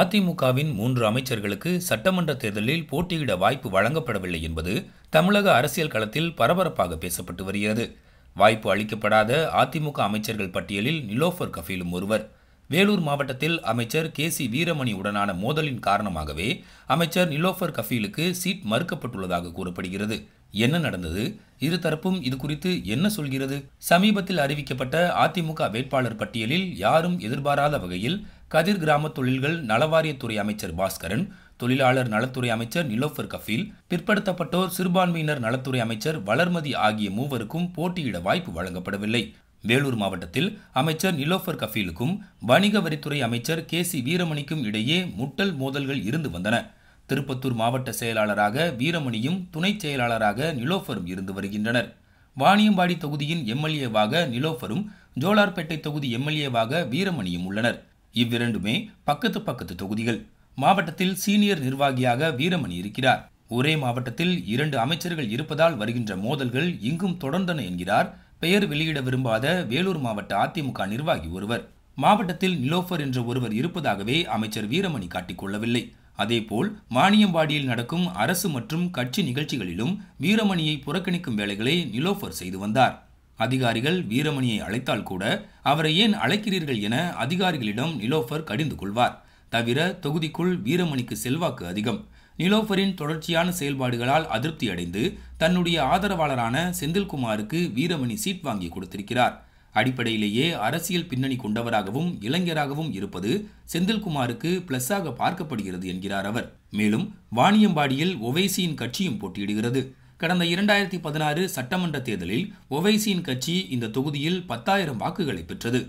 அதிமுகவின் மூன்று அமைச்சர்களுக்கு சட்டமன்ற தேர்தலில் போட்டியிட வாய்ப்பு வழங்கப்படவில்லை என்பது தமிழக அரசியல் களத்தில் பரபரப்பாக பேசப்பட்டு வருகிறது வாய்ப்பு அளிக்கப்படாத அதிமுக அமைச்சர்கள் பட்டியலில் நிலோஃபர் கஃபீலும் ஒருவர் வேலூர் மாவட்டத்தில் அமைச்சர் கே சி வீரமணி உடனான மோதலின் காரணமாகவே அமைச்சர் நிலோஃபர் கஃபீலுக்கு சீட் மறுக்கப்பட்டுள்ளதாக கூறப்படுகிறது என்ன நடந்தது இருதரப்பும் தரப்பும் இது குறித்து என்ன சொல்கிறது சமீபத்தில் அறிவிக்கப்பட்ட அதிமுக வேட்பாளர் பட்டியலில் யாரும் எதிர்பாராத வகையில் கதிர் கிராம தொழில்கள் நலவாரியத்துறை அமைச்சர் பாஸ்கரன் தொழிலாளர் நலத்துறை அமைச்சர் நிலோஃபர் கஃபீல் பிற்படுத்தப்பட்டோர் சிறுபான்மையினர் நலத்துறை அமைச்சர் வளர்மதி ஆகிய மூவருக்கும் போட்டியிட வாய்ப்பு வழங்கப்படவில்லை வேலூர் மாவட்டத்தில் அமைச்சர் நிலோஃபர் கஃபீலுக்கும் வணிக வரித்துறை அமைச்சர் கே சி வீரமணிக்கும் இடையே முட்டல் மோதல்கள் இருந்து வந்தன திருப்பத்தூர் மாவட்ட செயலாளராக வீரமணியும் துணைச் செயலாளராக நிலோஃபரும் இருந்து வருகின்றனர் வாணியம்பாடி தொகுதியின் எம்எல்ஏவாக நிலோஃபரும் ஜோலார்பேட்டை தொகுதி எம்எல்ஏவாக வீரமணியும் உள்ளனர் இவ்விரண்டுமே பக்கத்து பக்கத்து தொகுதிகள் மாவட்டத்தில் சீனியர் நிர்வாகியாக வீரமணி இருக்கிறார் ஒரே மாவட்டத்தில் இரண்டு அமைச்சர்கள் இருப்பதால் வருகின்ற மோதல்கள் இங்கும் தொடர்ந்தன என்கிறார் பெயர் வெளியிட விரும்பாத வேலூர் மாவட்ட அதிமுக நிர்வாகி ஒருவர் மாவட்டத்தில் நிலோஃபர் என்ற ஒருவர் இருப்பதாகவே அமைச்சர் வீரமணி காட்டிக்கொள்ளவில்லை அதேபோல் மானியம்பாடியில் நடக்கும் அரசு மற்றும் கட்சி நிகழ்ச்சிகளிலும் வீரமணியை புறக்கணிக்கும் வேலைகளை நிலோஃபர் செய்து வந்தார் அதிகாரிகள் வீரமணியை அழைத்தால் கூட அவரை ஏன் அழைக்கிறீர்கள் என அதிகாரிகளிடம் நிலோஃபர் கடிந்து கொள்வார் தவிர தொகுதிக்குள் வீரமணிக்கு செல்வாக்கு அதிகம் நிலோஃபரின் தொடர்ச்சியான செயல்பாடுகளால் அதிருப்தி அடைந்து தன்னுடைய ஆதரவாளரான செந்தில்குமாருக்கு வீரமணி சீட் வாங்கி கொடுத்திருக்கிறார் அடிப்படையிலேயே அரசியல் பின்னணி கொண்டவராகவும் இளைஞராகவும் இருப்பது செந்தில்குமாருக்கு பிளஸ்ஸாக பார்க்கப்படுகிறது என்கிறார் அவர் மேலும் வாணியம்பாடியில் ஒவைசியின் கட்சியும் போட்டியிடுகிறது கடந்த இரண்டாயிரத்தி பதினாறு சட்டமன்ற தேர்தலில் ஒவைசியின் கட்சி இந்த தொகுதியில் பத்தாயிரம் வாக்குகளை பெற்றது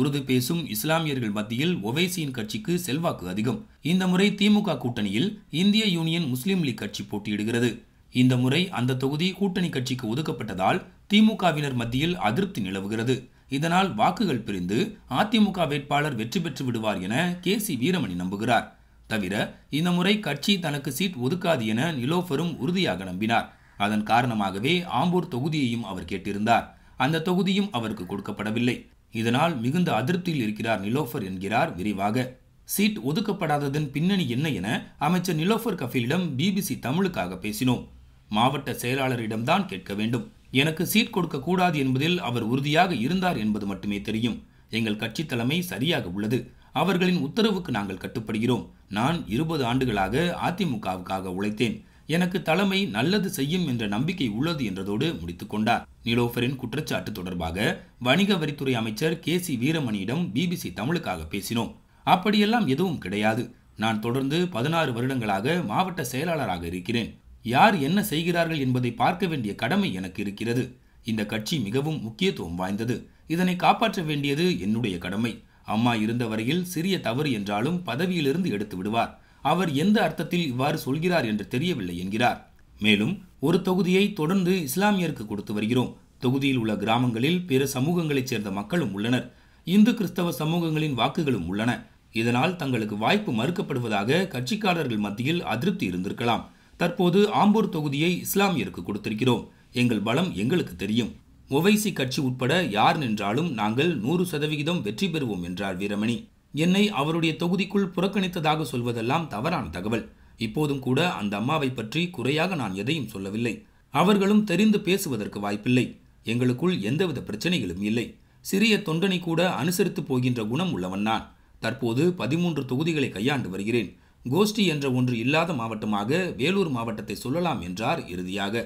உருது பேசும் இஸ்லாமியர்கள் மத்தியில் ஒவைசியின் கட்சிக்கு செல்வாக்கு அதிகம் இந்த முறை திமுக கூட்டணியில் இந்திய யூனியன் முஸ்லீம் லீக் கட்சி போட்டியிடுகிறது இந்த முறை அந்த தொகுதி கூட்டணி கட்சிக்கு ஒதுக்கப்பட்டதால் திமுகவினர் மத்தியில் அதிருப்தி நிலவுகிறது இதனால் வாக்குகள் பிரிந்து அதிமுக வேட்பாளர் வெற்றி பெற்று விடுவார் என கே சி வீரமணி நம்புகிறார் தவிர இந்த முறை கட்சி தனக்கு சீட் ஒதுக்காது என நிலோஃபரும் உறுதியாக நம்பினார் அதன் காரணமாகவே ஆம்பூர் தொகுதியையும் அவர் கேட்டிருந்தார் அந்த தொகுதியும் அவருக்கு கொடுக்கப்படவில்லை இதனால் மிகுந்த அதிருப்தியில் இருக்கிறார் நிலோஃபர் என்கிறார் விரிவாக சீட் ஒதுக்கப்படாததன் பின்னணி என்ன என அமைச்சர் நிலோஃபர் கஃபீலிடம் பிபிசி தமிழுக்காக பேசினோம் மாவட்ட செயலாளரிடம்தான் கேட்க வேண்டும் எனக்கு சீட் கொடுக்கக்கூடாது என்பதில் அவர் உறுதியாக இருந்தார் என்பது மட்டுமே தெரியும் எங்கள் கட்சி தலைமை சரியாக உள்ளது அவர்களின் உத்தரவுக்கு நாங்கள் கட்டுப்படுகிறோம் நான் இருபது ஆண்டுகளாக அதிமுகவுக்காக உழைத்தேன் எனக்கு தலைமை நல்லது செய்யும் என்ற நம்பிக்கை உள்ளது என்றதோடு முடித்துக் கொண்டார் நிலோஃபரின் குற்றச்சாட்டு தொடர்பாக வணிக வரித்துறை அமைச்சர் கே சி வீரமணியிடம் பிபிசி தமிழுக்காக பேசினோம் அப்படியெல்லாம் எதுவும் கிடையாது நான் தொடர்ந்து பதினாறு வருடங்களாக மாவட்ட செயலாளராக இருக்கிறேன் யார் என்ன செய்கிறார்கள் என்பதை பார்க்க வேண்டிய கடமை எனக்கு இருக்கிறது இந்த கட்சி மிகவும் முக்கியத்துவம் வாய்ந்தது இதனை காப்பாற்ற வேண்டியது என்னுடைய கடமை அம்மா இருந்த வரையில் சிறிய தவறு என்றாலும் பதவியிலிருந்து எடுத்து விடுவார் அவர் எந்த அர்த்தத்தில் இவ்வாறு சொல்கிறார் என்று தெரியவில்லை என்கிறார் மேலும் ஒரு தொகுதியை தொடர்ந்து இஸ்லாமியருக்கு கொடுத்து வருகிறோம் தொகுதியில் உள்ள கிராமங்களில் பிற சமூகங்களைச் சேர்ந்த மக்களும் உள்ளனர் இந்து கிறிஸ்தவ சமூகங்களின் வாக்குகளும் உள்ளன இதனால் தங்களுக்கு வாய்ப்பு மறுக்கப்படுவதாக கட்சிக்காரர்கள் மத்தியில் அதிருப்தி இருந்திருக்கலாம் தற்போது ஆம்பூர் தொகுதியை இஸ்லாமியருக்கு கொடுத்திருக்கிறோம் எங்கள் பலம் எங்களுக்கு தெரியும் ஒவைசி கட்சி உட்பட யார் நின்றாலும் நாங்கள் நூறு சதவிகிதம் வெற்றி பெறுவோம் என்றார் வீரமணி என்னை அவருடைய தொகுதிக்குள் புறக்கணித்ததாக சொல்வதெல்லாம் தவறான தகவல் இப்போதும் கூட அந்த அம்மாவை பற்றி குறையாக நான் எதையும் சொல்லவில்லை அவர்களும் தெரிந்து பேசுவதற்கு வாய்ப்பில்லை எங்களுக்குள் எந்தவித பிரச்சனைகளும் இல்லை சிறிய தொண்டனை கூட அனுசரித்து போகின்ற குணம் உள்ளவன் நான் தற்போது பதிமூன்று தொகுதிகளை கையாண்டு வருகிறேன் கோஷ்டி என்ற ஒன்று இல்லாத மாவட்டமாக வேலூர் மாவட்டத்தை சொல்லலாம் என்றார் இறுதியாக